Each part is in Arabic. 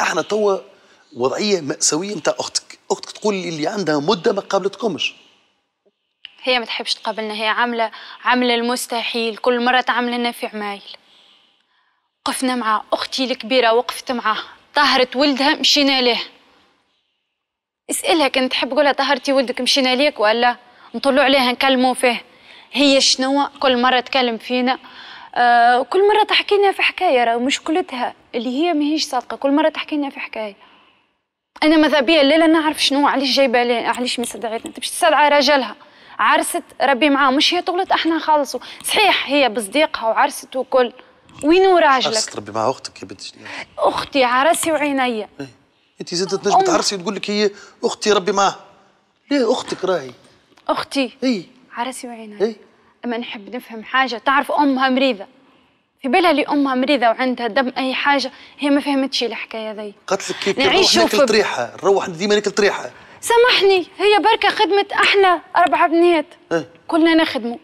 احنا توا وضعيه ماساويه نتاع اختك اختك تقول لي اللي عندها مده ما قابلتكمش هي ما تحبش تقابلنا هي عامله عامله المستحيل كل مره تعمل لنا في عمايل وقفنا مع اختي الكبيره وقفت معاها طهرت ولدها مشينا له اسالها كنت تحب قولها طهرتي ولدك مشينا ليك ولا نطلع عليها نكلموا فيه هي شنو كل مره تكلم فينا آه، كل مره تحكي لنا في حكايه راه مشكلتها اللي هي ماهيش صادقه كل مره تحكي لنا في حكايه انا ماذا بيا الليله نعرف شنو علاش جايبه علاش ما أنت باش تستدعي رجلها عرست ربي معاه مش هي تغلط احنا خالصوا صحيح هي بصديقها وعرست وكل وينو راجلك عرست ربي مع اختك يا بنت اختي عرسي وعيني ايه. انت زادت تنجم تعرسي وتقول لك هي اختي ربي معاها ليه اختك راهي اختي اي عرسي وعيني اي اما نحب نفهم حاجه تعرف امها مريضه في بالها لي امها مريضه وعندها دم اي حاجه هي ما فهمتش الحكايه ذي قالت لك نعيش ناكل طريحه نروح ديما ناكل طريحه سامحني هي بركه خدمت احنا اربع بنات اه؟ كلنا نخدموا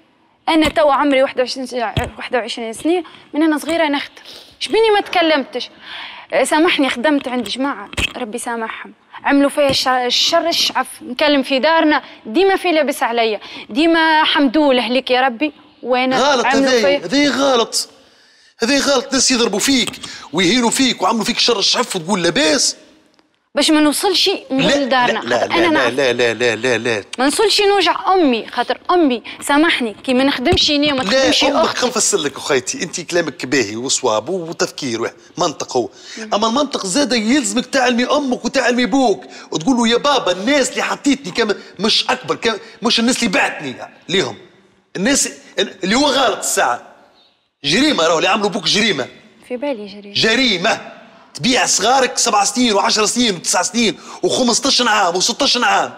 انا تو عمري 21 21 سنه من انا صغيره نخدم شبيني ما تكلمتش سامحني خدمت عند جماعة ربي سامحهم عملوا فيا الشر الشعف نكلم في دارنا ديما في لبس عليا ديما حمدوله لك يا ربي وانا غلط هذي غلط هذي غلط ناس يضربوا فيك ويهينوا فيك وعملوا فيك شر الشعف وتقول لاباس باش ما نوصلش نقول لدارنا لا لا, أنا لا, لا لا لا لا لا ما نوصلش نوجع امي خاطر امي سامحني كي ما نخدمش انا وما تخدمش لا امك نفسر لك اخيتي انت كلامك باهي وصواب وتفكير منطق هو اما المنطق زاد يلزمك تعلمي امك وتعلمي بوك وتقول له يا بابا الناس اللي حطيتني كم مش اكبر كم مش الناس اللي بعتني ليهم الناس اللي هو غلط الساعه جريمه راهو اللي عملوا بوك جريمه في بالي جريمه جريمه تبيع صغارك سبع سنين وعشر سنين وتسع سنين و15 عام و16 عام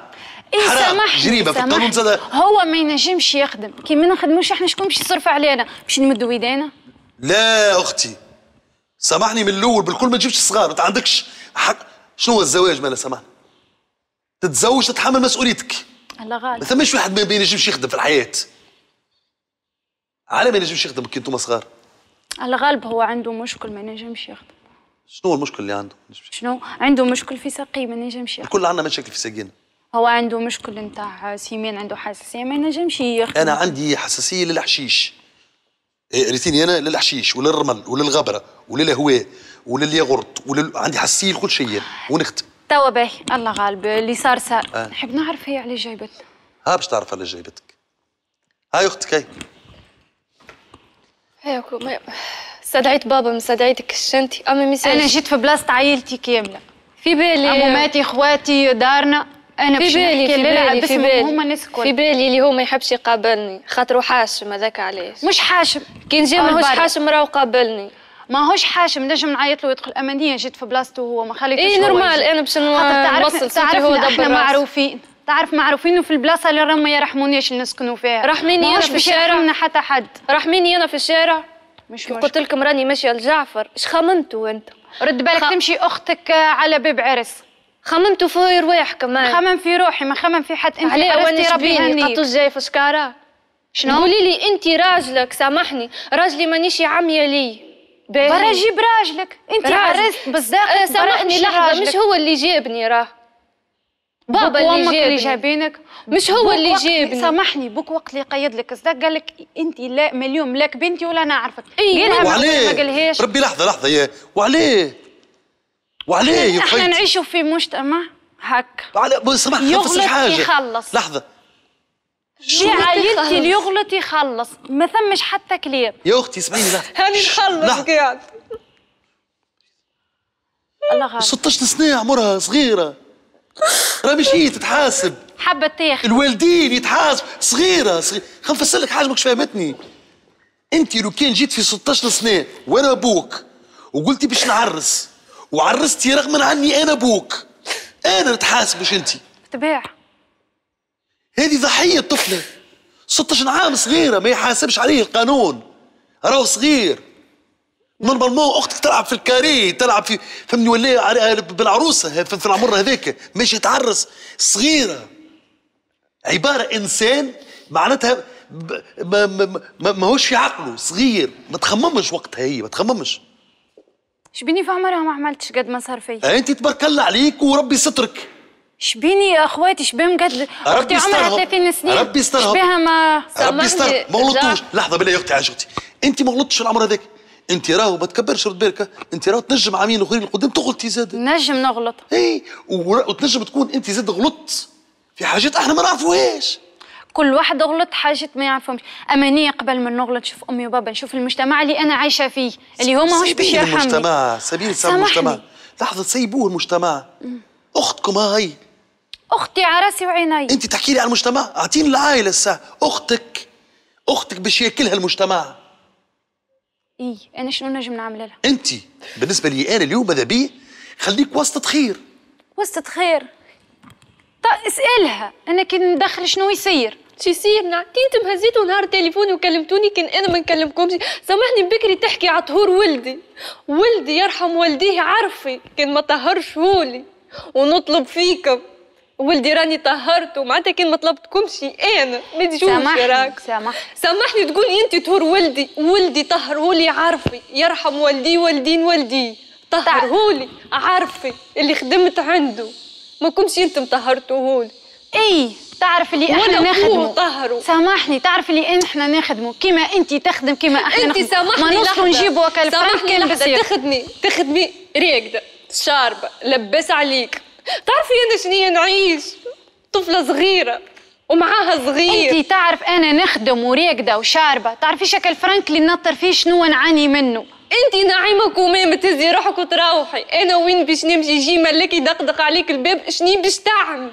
إيه حرام جريمه في القانون زاد هو ما ينجمش يخدم كي ما نخدموش احنا شكون باش يصرف علينا باش نمدوا ايدينا لا اختي سامحني من الاول بالكل ما تجيبش الصغار انت عندكش حق شنو هو الزواج مالا سامحني تتزوج تتحمل مسؤوليتك الله غالب ما ثماش واحد ما ينجمش يخدم في الحياه على ما ينجمش يخدم كي انتم صغار الغالب هو عنده مشكل ما ينجمش يخدم شنو المشكل اللي عنده؟ شنو؟ عنده مشكل في ساقي ما نجمش الكل عندنا مشاكل في ساقينا هو عنده مشكل نتاع سيمين عنده حساسيه ما نجمش يخدم انا عندي حساسيه للحشيش إيه، ريتيني انا للحشيش وللرمل وللغبره وللهواء وللياغورت ولل... عندي حساسيه لكل شيء ونخت توا باهي الله غالب اللي صار صار آه. نحب نعرف هي علاش جايبتنا ها باش تعرف علاش جايبتك هاي اختك هاي هاي استدعيت بابا استدعيتك شنتي اما ميساج انا جيت في بلاصه عائلتي كامله في بالي عموماتي اخواتي دارنا انا في بالي في بالي في بالي هما الناس في بالي اللي هو ما يحبش يقابلني خاطر حاشم هذاك علاش مش حاشم كي نجي ماهوش حاشم راهو قابلني ماهوش حاشم نجم نعيط له يدخل امانيه جيت في بلاصته هو ما خليتش اي نورمال انا باش نوصل تعرف هو دبر احنا معروفين تعرف معروفين في البلاصه اللي راهم ما يرحمونيش اللي نسكنوا فيها رحميني انا في الشارع حتى حد رحميني انا في الشارع مش مشكل قلت لكم راني ماشيه لجعفر اش خممتوا انت رد بالك خ... تمشي اختك على باب عرس خممتوا في رواحكم خمم في روحي ما خمم في حد انت عليه وانا ربي قطو جاي في شكاره شنو قولي لي انت راجلك سامحني راجلي مانيش عاميه لي برا جيب راجلك انت عرست بالزاقه أه، سامحني لحظه مش هو اللي جابني راه بابا اللي جابك اللي جابينك مش هو اللي جابني سامحني بوك وقت اللي قيد لك صدق قال لك انت لا مليون لك بنتي ولا نعرفك اي قالها ما قالهاش ربي لحظه لحظه يا وعليه وعليه يا احنا نعيشوا في مجتمع هكا سامحني يغلط حاجه يخلص لحظه يا عائلتي اللي يغلط يخلص ما ثمش حتى كليب يا اختي اسمعيني لحظه هاني نخلص قاعد الله غالب 16 سنه عمرها صغيره راه مش هي تتحاسب حبة تاخذ الوالدين يتحاسب صغيره صغيره خل نفسر لك حاجه ماكش فهمتني انت لو كان جيت في 16 سنه وانا ابوك وقلتي باش نعرس وعرستي رغم عني انا ابوك انا نتحاسب مش انت تباع هذه ضحيه طفله 16 عام صغيره ما يحاسبش عليه القانون راهو صغير نورمالمون اختك تلعب في الكاري تلعب في فهمني ولا بالعروسه في العمر هذاك ماشي تعرس صغيره عباره انسان معناتها ما ماهوش في عقله صغير ما تخممش وقتها هي ما تخممش شبيني في عمرها ما عملتش قد ما صار فيا انت تبارك الله عليك وربي يسترك شبيني يا اخواتي شبيهم قد اختي عمرها 30 سنين ربي يسترهم شبيها ما ربي يسترهم ما غلطتوش لحظه بالله يا اختي عاشقتي انت ما غلطتش العمر هذاك انت راهو ما تكبرش رد بالك انت راهو تنجم عامين اخرين القدام تغلطي زاد نجم نغلط اي وتنجم تكون انت زاد غلطت في حاجات احنا ما نعرفوهاش كل واحد غلط حاجات ما يعرفهمش اما اني قبل ما نغلط نشوف امي وبابا نشوف المجتمع اللي انا عايشه فيه اللي هو مش باش يرحمني المجتمع سبيل المجتمع لحظه سيبوه المجتمع اختكم هاي اختي على راسي وعيني انت تحكي لي على المجتمع اعطيني العائله الساعه اختك اختك باش ياكلها المجتمع ايه انا شنو نجم نعمل لها انت بالنسبه لي انا اليوم ماذا بيه خليك وسطة خير وسطة خير طيب، اسالها انا كي ندخل شنو يصير شو يصير كي انتم هزيتوا نهار تليفوني وكلمتوني كان انا ما نكلمكمش سامحني بكري تحكي على طهور ولدي ولدي يرحم والديه عرفي كان ما طهرش هولي ونطلب فيكم ولدي راني طهرت ومعناتها كان ما طلبتكمش انا ما تجوش راك سامح سامحني تقول انت تهور ولدي ولدي طهرهولي عارفي يرحم والدي والدين والدي طهرهولي عارفي اللي خدمت عنده ما كنتش انت مطهرتهولي اي تعرف اللي احنا نخدمه طهره. سامحني تعرف اللي احنا نخدمه كيما انت تخدم كيما احنا انت سامحني ما نوصلوا نجيبوا اكل كان تخدمي تخدمي راقده شاربه لباس عليك تعرفي انا شنو نعيش طفله صغيره ومعاها صغير انت تعرف انا نخدم وراقده وشاربه تعرفي شكل فرانك اللي نطر فيه شنو نعاني منه انت نعيمك ومام تهزي روحك وتروحي انا وين باش نمشي جي ملك يدقدق عليك الباب شنو باش تعمل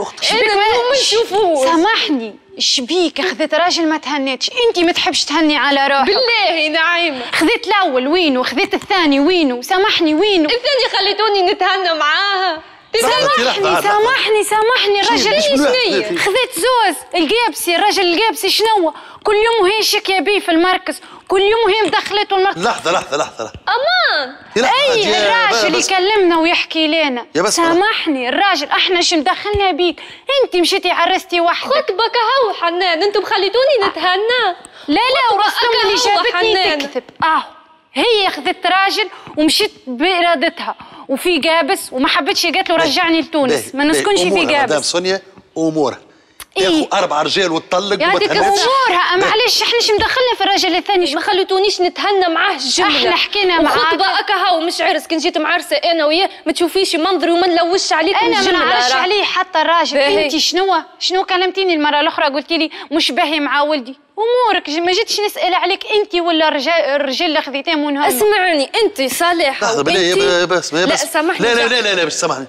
اختي انا ما نشوفوش سامحني شبيك خذت راجل ما تهنيتش انتي ما تحبش تهني على روحك بالله نعيمة خذيت الاول وينو خذيت الثاني وينو سامحني وينو الثاني خليتوني نتهنى معاها سامحني سامحني سامحني الرجل شنو خذيت زوز القابسي الراجل القابسي شنو كل يوم وهي شك يا في المركز كل يوم وهي مدخلته المركز لحظه لحظه لحظه امان اي الراجل يكلمنا ويحكي لنا يا بس سامحني الراجل احنا شو مدخلنا بيك انت مشيتي عرستي وحدك خطبك هو حنان انتم خليتوني نتهنى لا لا اللي جابتني تكذب اهو هي اخذت راجل ومشيت بارادتها وفي جابس وما حبتش قالت له رجعني لتونس ما نسكنش في جابس سونيا امورها إيه. ياخذ اربع رجال وتطلق يعطيك الصوره معلش احنا شو مدخلنا في الراجل الثاني ما خليتونيش نتهنى معاه الجمله احنا حكينا معاه خطبه اكا هاو مش عرس كان جيت معرسه انا وياه ما تشوفيش منظري وما نلوش عليك انا ما نعرفش عليه حتى الراجل انت شنو شنو كلمتيني المره الاخرى قلت لي مش باهي مع ولدي امورك ما جيتش نسال عليك انت ولا الرجال اللي من ونهار اسمعني انت صالحه لحظه بس بس لا سامحني لا لا لا لا بس سامحني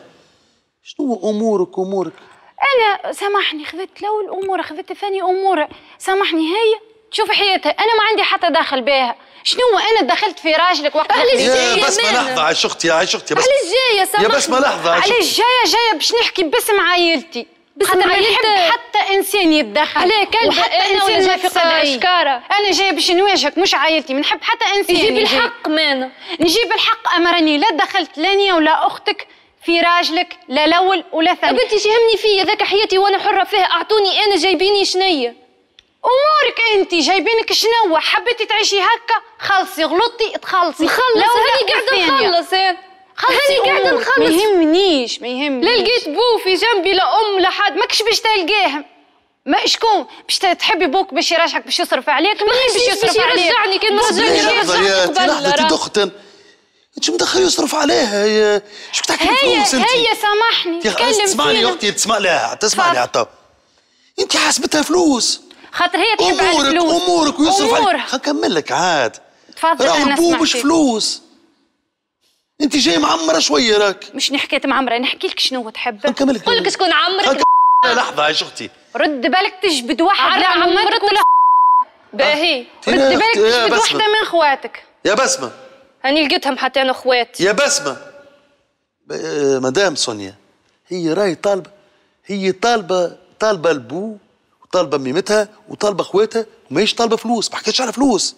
شنو امورك امورك انا سامحني خذت الاول امور خذت ثاني امور سامحني هي تشوف حياتها انا ما عندي حتى دخل بها شنو انا دخلت في راجلك وقت علاش جايه بس ما لحظه عايش اختي عايش اختي بس علاش جايه سامحني يا بس ما لحظه علاش جايه جايه باش نحكي باسم عائلتي باسم عائلتي حتى انسان يتدخل عليه كلب حتى انا انسان في قدر انا جايه باش نواجهك مش عائلتي ما نحب حتى انسان نجيب الحق مانا نجيب الحق اما راني لا دخلت لا ولا اختك في راجلك لا الاول ولا ثاني قلت شي يهمني فيا ذاك حياتي وانا حره فيها اعطوني انا جايبيني شنية امورك انت جايبينك شنو حبيتي تعيشي هكا خلصي غلطتي تخلصي نخلص هاني قاعده نخلص خلصي قاعده نخلص ما يهمنيش ما يهمنيش لا لقيت بو في جنبي لا ام لا حد ماكش باش تلقاهم ما شكون باش تحبي بوك باش يراجعك باش يصرف عليك ما باش يصرف عليك باش يرجعني كان رجعني رجعني قبل انت شو مدخل يصرف عليها هي شو بتحكي فلوس انت هي سامحني تكلم تسمعني يا اختي تسمع لها تسمعني حتى انت حاسبتها فلوس خاطر هي تحب امورك الفلوس. امورك ويصرف امورك خل نكمل لك عاد تفضل انا بو مش فلوس انت جاي معمره شويه راك مش نحكيت معمره نحكي لك شنو تحب قول لك شكون عمرك لحظه يا شختي رد بالك تجبد واحد عمرك ولا باهي رد بالك تجبد واحده من خواتك يا بسمه أنا لقيتهم حتى أنا أخوات يا بسمة آه، مدام سونيا هي راهي طالبة هي طالبة طالبة البو وطالبة ميمتها وطالبة خواتها وماهيش طالبة فلوس ما حكيتش على فلوس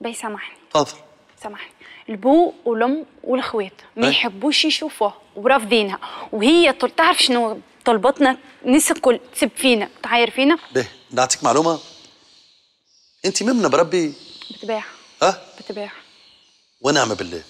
بي سامحني تفضل سامحني البو والام والخوات ما يحبوش يشوفوها ورافضينها وهي تعرف شنو طلبتنا الناس الكل تسب فينا تعاير فينا به نعطيك معلومه انت ممنه بربي بتباع اه بتباع ونعم بالله